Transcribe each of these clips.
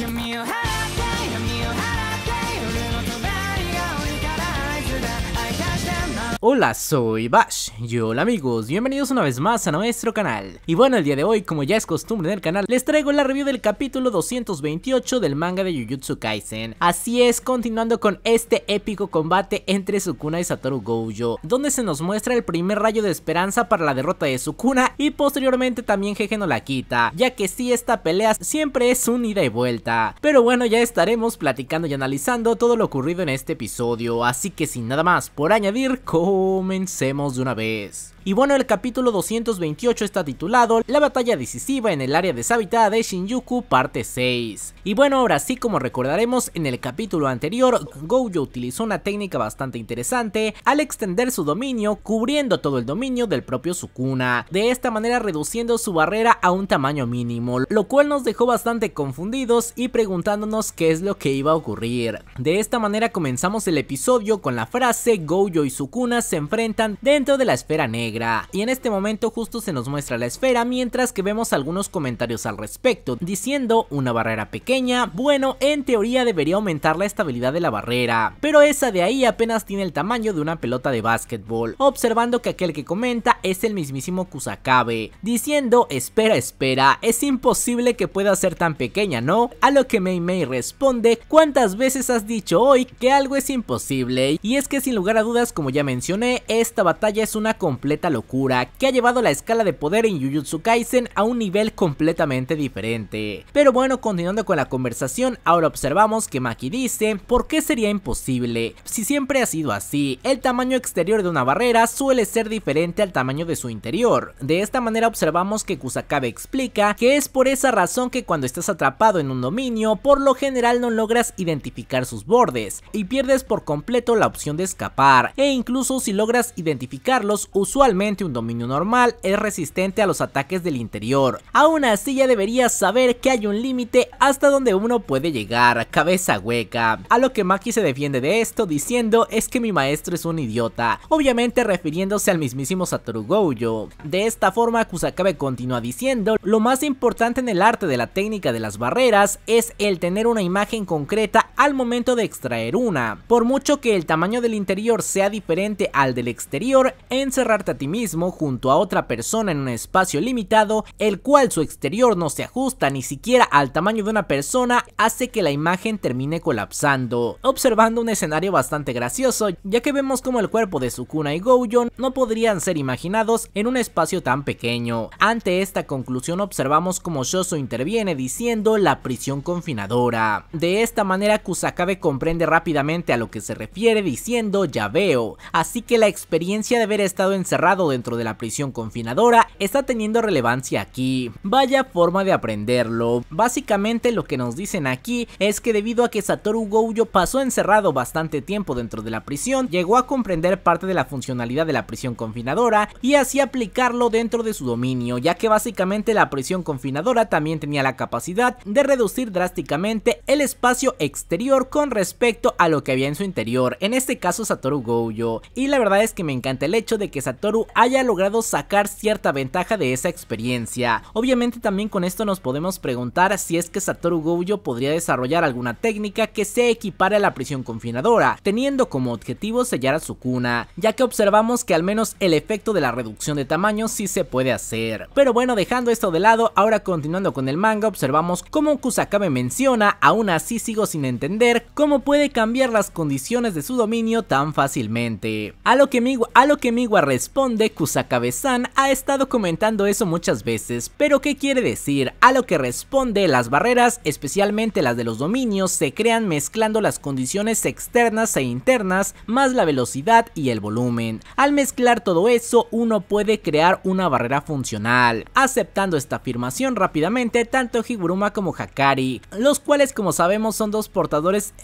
give me a hand. Hola, soy Bash y hola amigos, bienvenidos una vez más a nuestro canal. Y bueno, el día de hoy, como ya es costumbre en el canal, les traigo la review del capítulo 228 del manga de Jujutsu Kaisen. Así es, continuando con este épico combate entre Sukuna y Satoru Gojo, donde se nos muestra el primer rayo de esperanza para la derrota de Sukuna y posteriormente también Jeje no la quita, ya que si sí, esta pelea siempre es un ida y vuelta. Pero bueno, ya estaremos platicando y analizando todo lo ocurrido en este episodio, así que sin nada más por añadir, con Comencemos de una vez. Y bueno, el capítulo 228 está titulado La batalla decisiva en el área deshabitada de Shinjuku parte 6. Y bueno, ahora sí como recordaremos en el capítulo anterior, Gojo utilizó una técnica bastante interesante al extender su dominio cubriendo todo el dominio del propio Sukuna, de esta manera reduciendo su barrera a un tamaño mínimo, lo cual nos dejó bastante confundidos y preguntándonos qué es lo que iba a ocurrir. De esta manera comenzamos el episodio con la frase Gojo y Sukuna se enfrentan dentro de la esfera negra. Y en este momento justo se nos muestra la esfera mientras que vemos algunos comentarios al respecto, diciendo una barrera pequeña, bueno, en teoría debería aumentar la estabilidad de la barrera, pero esa de ahí apenas tiene el tamaño de una pelota de básquetbol, observando que aquel que comenta es el mismísimo Kusakabe, diciendo espera espera, es imposible que pueda ser tan pequeña, ¿no? A lo que Mei Mei responde, ¿cuántas veces has dicho hoy que algo es imposible? Y es que sin lugar a dudas, como ya mencioné, esta batalla es una completa locura que ha llevado la escala de poder en Jujutsu Kaisen a un nivel completamente diferente. Pero bueno, continuando con la conversación, ahora observamos que Maki dice, ¿por qué sería imposible? Si siempre ha sido así, el tamaño exterior de una barrera suele ser diferente al tamaño de su interior. De esta manera observamos que Kusakabe explica que es por esa razón que cuando estás atrapado en un dominio, por lo general no logras identificar sus bordes y pierdes por completo la opción de escapar e incluso si logras identificarlos, usualmente un dominio normal es resistente a los ataques del interior. Aún así ya deberías saber que hay un límite hasta donde uno puede llegar, cabeza hueca. A lo que Maki se defiende de esto diciendo es que mi maestro es un idiota, obviamente refiriéndose al mismísimo Satoru Gojo. De esta forma Kusakabe continúa diciendo, lo más importante en el arte de la técnica de las barreras es el tener una imagen concreta al momento de extraer una. Por mucho que el tamaño del interior sea diferente al del exterior, encerrarte a ti mismo junto a otra persona en un espacio limitado, el cual su exterior no se ajusta ni siquiera al tamaño de una persona, hace que la imagen termine colapsando, observando un escenario bastante gracioso, ya que vemos como el cuerpo de Sukuna y Goujon no podrían ser imaginados en un espacio tan pequeño. Ante esta conclusión observamos como Shoso interviene diciendo la prisión confinadora. De esta manera acabe comprende rápidamente a lo que se refiere diciendo ya veo, así que la experiencia de haber estado encerrado dentro de la prisión confinadora está teniendo relevancia aquí. Vaya forma de aprenderlo. Básicamente lo que nos dicen aquí es que debido a que Satoru Gojo pasó encerrado bastante tiempo dentro de la prisión, llegó a comprender parte de la funcionalidad de la prisión confinadora y así aplicarlo dentro de su dominio, ya que básicamente la prisión confinadora también tenía la capacidad de reducir drásticamente el espacio exterior con respecto a lo que había en su interior, en este caso Satoru Gojo, y la verdad es que me encanta el hecho de que Satoru haya logrado sacar cierta ventaja de esa experiencia. Obviamente también con esto nos podemos preguntar si es que Satoru Gojo podría desarrollar alguna técnica que se equipare a la prisión confinadora, teniendo como objetivo sellar a su cuna, ya que observamos que al menos el efecto de la reducción de tamaño sí se puede hacer. Pero bueno, dejando esto de lado, ahora continuando con el manga, observamos cómo Kusakabe menciona, aún así sigo sin entender cómo puede cambiar las condiciones de su dominio tan fácilmente. A lo que Miwa, a lo que Miwa responde, Kusakabe-san ha estado comentando eso muchas veces, pero ¿qué quiere decir? A lo que responde, las barreras, especialmente las de los dominios, se crean mezclando las condiciones externas e internas, más la velocidad y el volumen. Al mezclar todo eso, uno puede crear una barrera funcional. Aceptando esta afirmación rápidamente, tanto Higuruma como Hakari, los cuales como sabemos son dos por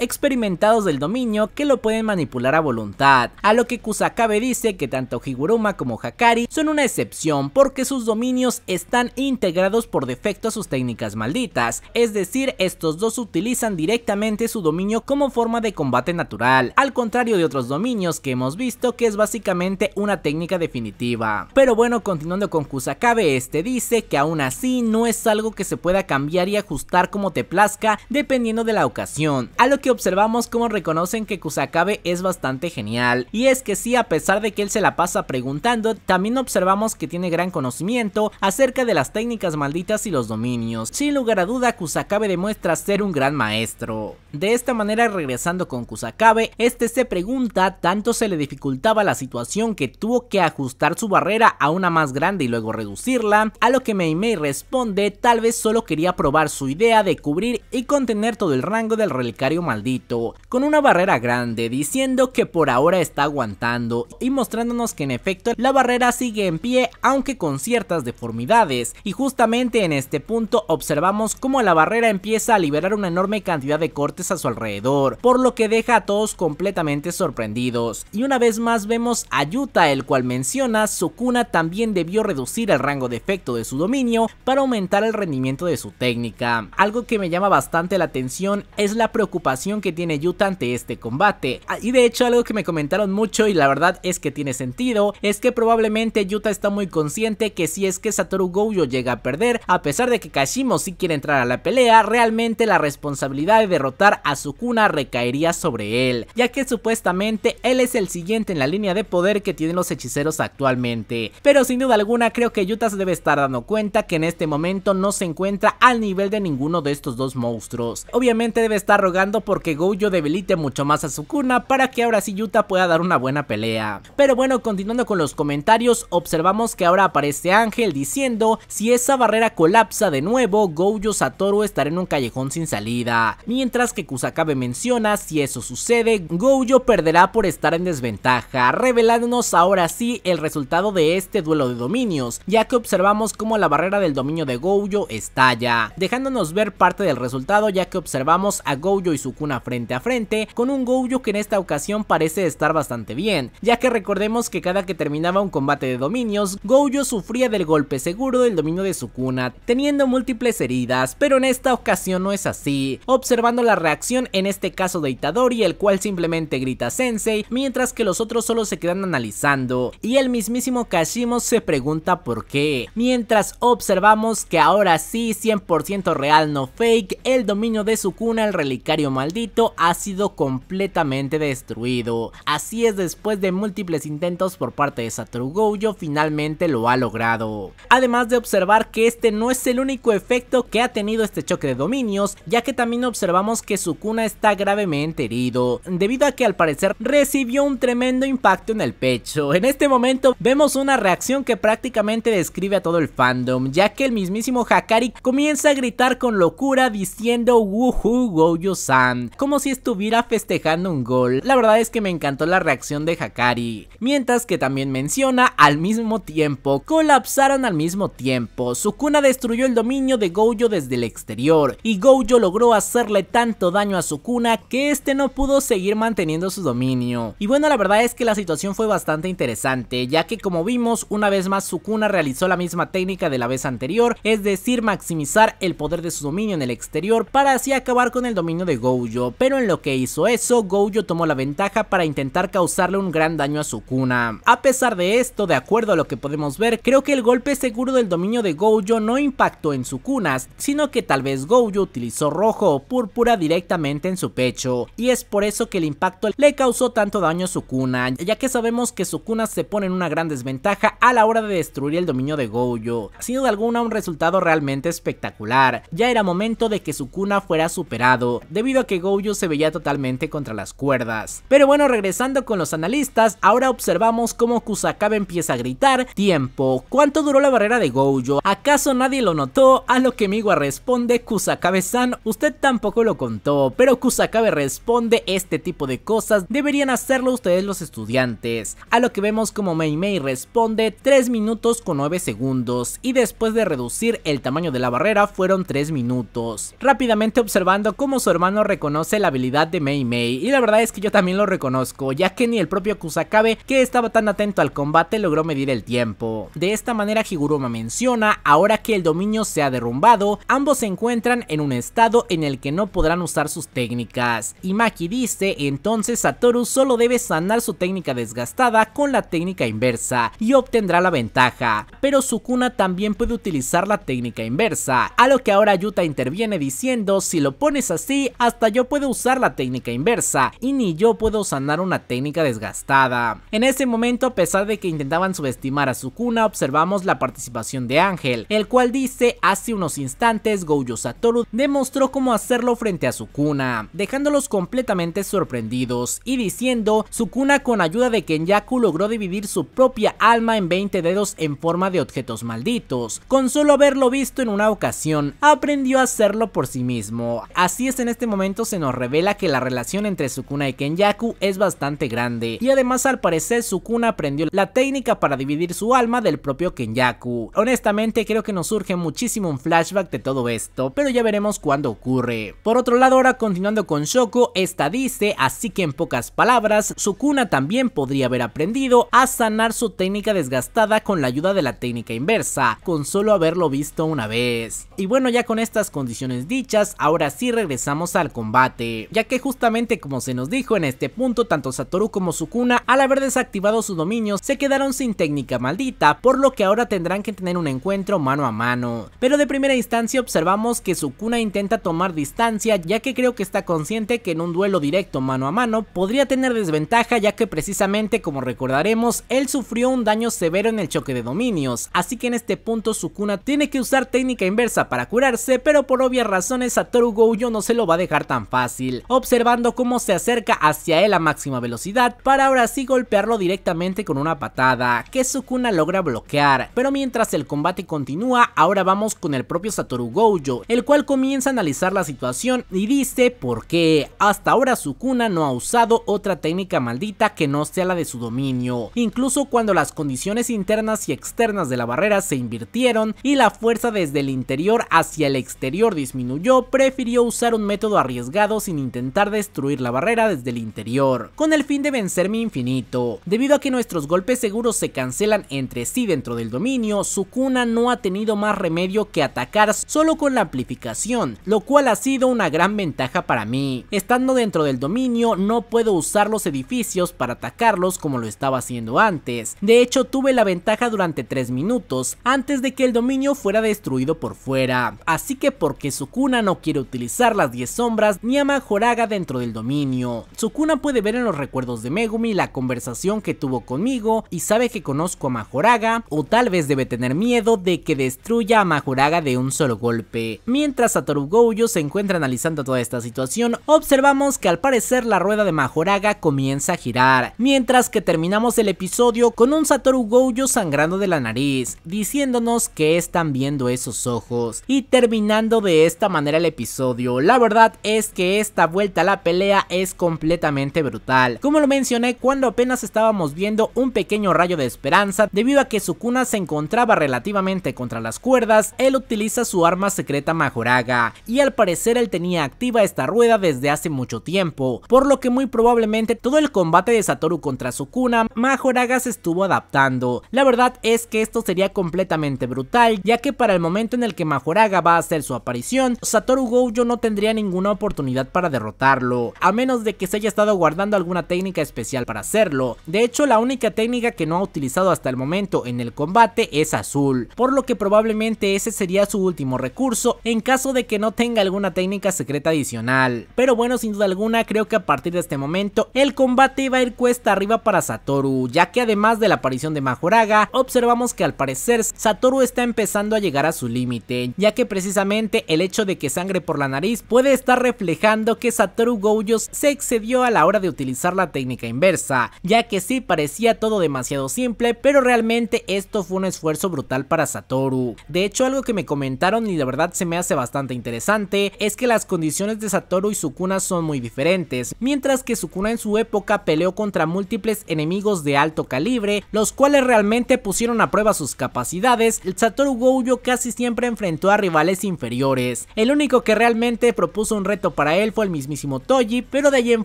experimentados del dominio que lo pueden manipular a voluntad, a lo que Kusakabe dice que tanto Higuruma como Hakari son una excepción porque sus dominios están integrados por defecto a sus técnicas malditas, es decir, estos dos utilizan directamente su dominio como forma de combate natural, al contrario de otros dominios que hemos visto que es básicamente una técnica definitiva. Pero bueno, continuando con Kusakabe, este dice que aún así no es algo que se pueda cambiar y ajustar como te plazca dependiendo de la ocasión, a lo que observamos como reconocen que Kusakabe es bastante genial, y es que sí, a pesar de que él se la pasa preguntando, también observamos que tiene gran conocimiento acerca de las técnicas malditas y los dominios, sin lugar a duda Kusakabe demuestra ser un gran maestro. De esta manera regresando con Kusakabe, este se pregunta, tanto se le dificultaba la situación que tuvo que ajustar su barrera a una más grande y luego reducirla, a lo que Meimei responde, tal vez solo quería probar su idea de cubrir y contener todo el rango del reloj cario maldito con una barrera grande diciendo que por ahora está aguantando y mostrándonos que en efecto la barrera sigue en pie aunque con ciertas deformidades y justamente en este punto observamos cómo la barrera empieza a liberar una enorme cantidad de cortes a su alrededor por lo que deja a todos completamente sorprendidos y una vez más vemos a Yuta el cual menciona cuna también debió reducir el rango de efecto de su dominio para aumentar el rendimiento de su técnica algo que me llama bastante la atención es la preocupación que tiene Yuta ante este combate. Ah, y de hecho algo que me comentaron mucho y la verdad es que tiene sentido, es que probablemente Yuta está muy consciente que si es que Satoru Gojo llega a perder, a pesar de que Kashimo si quiere entrar a la pelea, realmente la responsabilidad de derrotar a Sukuna recaería sobre él, ya que supuestamente él es el siguiente en la línea de poder que tienen los hechiceros actualmente. Pero sin duda alguna creo que Yuta se debe estar dando cuenta que en este momento no se encuentra al nivel de ninguno de estos dos monstruos. Obviamente debe estar rogando porque Gojo debilite mucho más a Sukuna para que ahora sí Yuta pueda dar una buena pelea. Pero bueno, continuando con los comentarios, observamos que ahora aparece Ángel diciendo si esa barrera colapsa de nuevo, Gojo Satoru estará en un callejón sin salida. Mientras que Kusakabe menciona si eso sucede, Gojo perderá por estar en desventaja, revelándonos ahora sí el resultado de este duelo de dominios, ya que observamos cómo la barrera del dominio de Gojo estalla, dejándonos ver parte del resultado ya que observamos a Gojo Gojo y Sukuna frente a frente, con un Gojo que en esta ocasión parece estar bastante bien, ya que recordemos que cada que terminaba un combate de dominios, Gojo sufría del golpe seguro del dominio de Sukuna, teniendo múltiples heridas, pero en esta ocasión no es así, observando la reacción en este caso de Itadori, el cual simplemente grita Sensei, mientras que los otros solo se quedan analizando, y el mismísimo Kashimo se pregunta por qué, mientras observamos que ahora sí 100% real no fake, el dominio de Sukuna el reliquio Maldito ha sido completamente destruido. Así es, después de múltiples intentos por parte de Satoru Gojo, finalmente lo ha logrado. Además de observar que este no es el único efecto que ha tenido este choque de dominios, ya que también observamos que su cuna está gravemente herido, debido a que al parecer recibió un tremendo impacto en el pecho. En este momento vemos una reacción que prácticamente describe a todo el fandom, ya que el mismísimo Hakari comienza a gritar con locura diciendo Wuhu Gojo San, como si estuviera festejando un gol. La verdad es que me encantó la reacción de Hakari. Mientras que también menciona al mismo tiempo, colapsaron al mismo tiempo. Sukuna destruyó el dominio de Gojo desde el exterior y Gojo logró hacerle tanto daño a Sukuna que este no pudo seguir manteniendo su dominio. Y bueno, la verdad es que la situación fue bastante interesante, ya que como vimos, una vez más Sukuna realizó la misma técnica de la vez anterior, es decir, maximizar el poder de su dominio en el exterior para así acabar con el dominio de Gojo, pero en lo que hizo eso, Gojo tomó la ventaja para intentar causarle un gran daño a Sukuna. A pesar de esto, de acuerdo a lo que podemos ver, creo que el golpe seguro del dominio de Gojo no impactó en Sukunas, sino que tal vez Gojo utilizó rojo o púrpura directamente en su pecho, y es por eso que el impacto le causó tanto daño a Sukuna, ya que sabemos que cuna se pone en una gran desventaja a la hora de destruir el dominio de Gojo. Sin duda alguna un resultado realmente espectacular, ya era momento de que Sukuna fuera superado, debido a que Gojo se veía totalmente contra las cuerdas. Pero bueno, regresando con los analistas, ahora observamos cómo Kusakabe empieza a gritar, tiempo, ¿cuánto duró la barrera de Gojo? ¿Acaso nadie lo notó? A lo que Miwa responde, Kusakabe-san, usted tampoco lo contó, pero Kusakabe responde, este tipo de cosas deberían hacerlo ustedes los estudiantes. A lo que vemos como Mei Mei responde, 3 minutos con 9 segundos, y después de reducir el tamaño de la barrera fueron 3 minutos. Rápidamente observando cómo su hermano reconoce la habilidad de Mei Mei y la verdad es que yo también lo reconozco, ya que ni el propio Kusakabe, que estaba tan atento al combate, logró medir el tiempo. De esta manera Higuruma menciona, ahora que el dominio se ha derrumbado, ambos se encuentran en un estado en el que no podrán usar sus técnicas. Y Maki dice, entonces Satoru solo debe sanar su técnica desgastada con la técnica inversa y obtendrá la ventaja, pero Sukuna también puede utilizar la técnica inversa, a lo que ahora Yuta interviene diciendo, si lo pones así, hasta yo puedo usar la técnica inversa y ni yo puedo sanar una técnica desgastada. En ese momento a pesar de que intentaban subestimar a Sukuna observamos la participación de Ángel, el cual dice hace unos instantes Gojo Satoru demostró cómo hacerlo frente a Sukuna, dejándolos completamente sorprendidos y diciendo Sukuna con ayuda de Kenyaku logró dividir su propia alma en 20 dedos en forma de objetos malditos, con solo haberlo visto en una ocasión aprendió a hacerlo por sí mismo, así es en este este momento se nos revela que la relación entre Sukuna y Kenyaku es bastante grande, y además al parecer Sukuna aprendió la técnica para dividir su alma del propio Kenyaku. Honestamente creo que nos surge muchísimo un flashback de todo esto, pero ya veremos cuándo ocurre. Por otro lado ahora continuando con Shoko, esta dice, así que en pocas palabras, Sukuna también podría haber aprendido a sanar su técnica desgastada con la ayuda de la técnica inversa, con solo haberlo visto una vez. Y bueno ya con estas condiciones dichas, ahora sí regresamos al combate, ya que justamente como se nos dijo en este punto, tanto Satoru como Sukuna, al haber desactivado su dominio, se quedaron sin técnica maldita, por lo que ahora tendrán que tener un encuentro mano a mano. Pero de primera instancia observamos que Sukuna intenta tomar distancia, ya que creo que está consciente que en un duelo directo mano a mano podría tener desventaja, ya que precisamente como recordaremos, él sufrió un daño severo en el choque de dominios, así que en este punto Sukuna tiene que usar técnica inversa para curarse, pero por obvias razones Satoru Gojo no se lo va dejar tan fácil, observando cómo se acerca hacia él a máxima velocidad para ahora sí golpearlo directamente con una patada, que Sukuna logra bloquear, pero mientras el combate continúa, ahora vamos con el propio Satoru Gojo, el cual comienza a analizar la situación y dice por qué hasta ahora Sukuna no ha usado otra técnica maldita que no sea la de su dominio, incluso cuando las condiciones internas y externas de la barrera se invirtieron y la fuerza desde el interior hacia el exterior disminuyó, prefirió usar un método arriesgado sin intentar destruir la barrera desde el interior, con el fin de vencer mi infinito. Debido a que nuestros golpes seguros se cancelan entre sí dentro del dominio, Sukuna no ha tenido más remedio que atacar solo con la amplificación, lo cual ha sido una gran ventaja para mí. Estando dentro del dominio, no puedo usar los edificios para atacarlos como lo estaba haciendo antes. De hecho, tuve la ventaja durante 3 minutos antes de que el dominio fuera destruido por fuera. Así que porque Sukuna no quiere utilizar las 10 sombras ni a Majoraga dentro del dominio. Sukuna puede ver en los recuerdos de Megumi la conversación que tuvo conmigo y sabe que conozco a Majoraga o tal vez debe tener miedo de que destruya a Majoraga de un solo golpe. Mientras Satoru Gojo se encuentra analizando toda esta situación, observamos que al parecer la rueda de Majoraga comienza a girar, mientras que terminamos el episodio con un Satoru Gojo sangrando de la nariz, diciéndonos que están viendo esos ojos y terminando de esta manera el episodio. La verdad es que esta vuelta a la pelea es completamente brutal. Como lo mencioné cuando apenas estábamos viendo un pequeño rayo de esperanza, debido a que Sukuna se encontraba relativamente contra las cuerdas, él utiliza su arma secreta Majoraga, y al parecer él tenía activa esta rueda desde hace mucho tiempo, por lo que muy probablemente todo el combate de Satoru contra Sukuna, Majoraga se estuvo adaptando. La verdad es que esto sería completamente brutal, ya que para el momento en el que Majoraga va a hacer su aparición, Satoru Gojo no tendría ningún ninguna oportunidad para derrotarlo, a menos de que se haya estado guardando alguna técnica especial para hacerlo. De hecho, la única técnica que no ha utilizado hasta el momento en el combate es azul, por lo que probablemente ese sería su último recurso en caso de que no tenga alguna técnica secreta adicional. Pero bueno, sin duda alguna, creo que a partir de este momento el combate va a ir cuesta arriba para Satoru, ya que además de la aparición de Majoraga, observamos que al parecer Satoru está empezando a llegar a su límite, ya que precisamente el hecho de que sangre por la nariz puede está reflejando que Satoru Gojo se excedió a la hora de utilizar la técnica inversa, ya que sí parecía todo demasiado simple, pero realmente esto fue un esfuerzo brutal para Satoru. De hecho, algo que me comentaron y de verdad se me hace bastante interesante, es que las condiciones de Satoru y Sukuna son muy diferentes, mientras que Sukuna en su época peleó contra múltiples enemigos de alto calibre, los cuales realmente pusieron a prueba sus capacidades, el Satoru Gojo casi siempre enfrentó a rivales inferiores. El único que realmente propuso un reto para él fue el mismísimo Toji, pero de allí en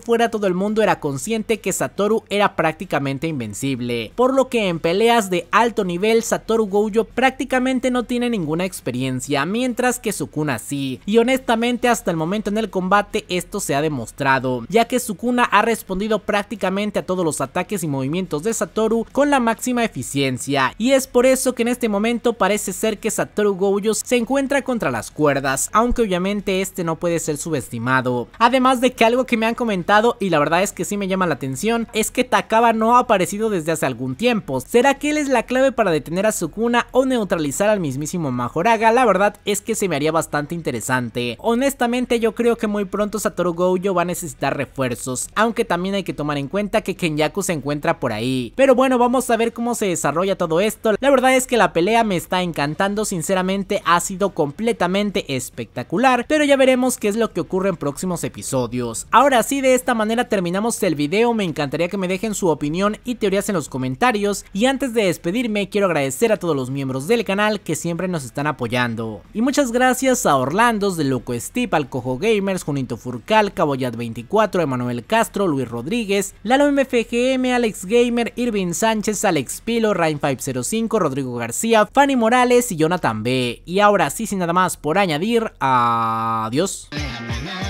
fuera todo el mundo era consciente que Satoru era prácticamente invencible, por lo que en peleas de alto nivel Satoru Gojo prácticamente no tiene ninguna experiencia, mientras que Sukuna sí, y honestamente hasta el momento en el combate esto se ha demostrado, ya que Sukuna ha respondido prácticamente a todos los ataques y movimientos de Satoru con la máxima eficiencia, y es por eso que en este momento parece ser que Satoru Gojo se encuentra contra las cuerdas, aunque obviamente este no puede ser subestimado. Además de que algo que me han comentado y la verdad es que sí me llama la atención es que Takaba no ha aparecido desde hace algún tiempo. ¿Será que él es la clave para detener a Sukuna o neutralizar al mismísimo Majoraga? La verdad es que se me haría bastante interesante. Honestamente yo creo que muy pronto Satoru Gojo va a necesitar refuerzos, aunque también hay que tomar en cuenta que Kenyaku se encuentra por ahí. Pero bueno, vamos a ver cómo se desarrolla todo esto. La verdad es que la pelea me está encantando, sinceramente ha sido completamente espectacular, pero ya veremos qué es lo que ocurre en próximos episodios. Ahora sí, de esta manera terminamos el video, me encantaría que me dejen su opinión y teorías en los comentarios y antes de despedirme quiero agradecer a todos los miembros del canal que siempre nos están apoyando. Y muchas gracias a Orlandos, de Loco al Alcojo Gamers, Junito Furcal, Caboyat24, Emanuel Castro, Luis Rodríguez, Lalo MFGM, Alex Gamer, Irving Sánchez, Alex Pilo, Rain505, Rodrigo García, Fanny Morales y Jonathan B. Y ahora sí, sin nada más por añadir, adiós. na na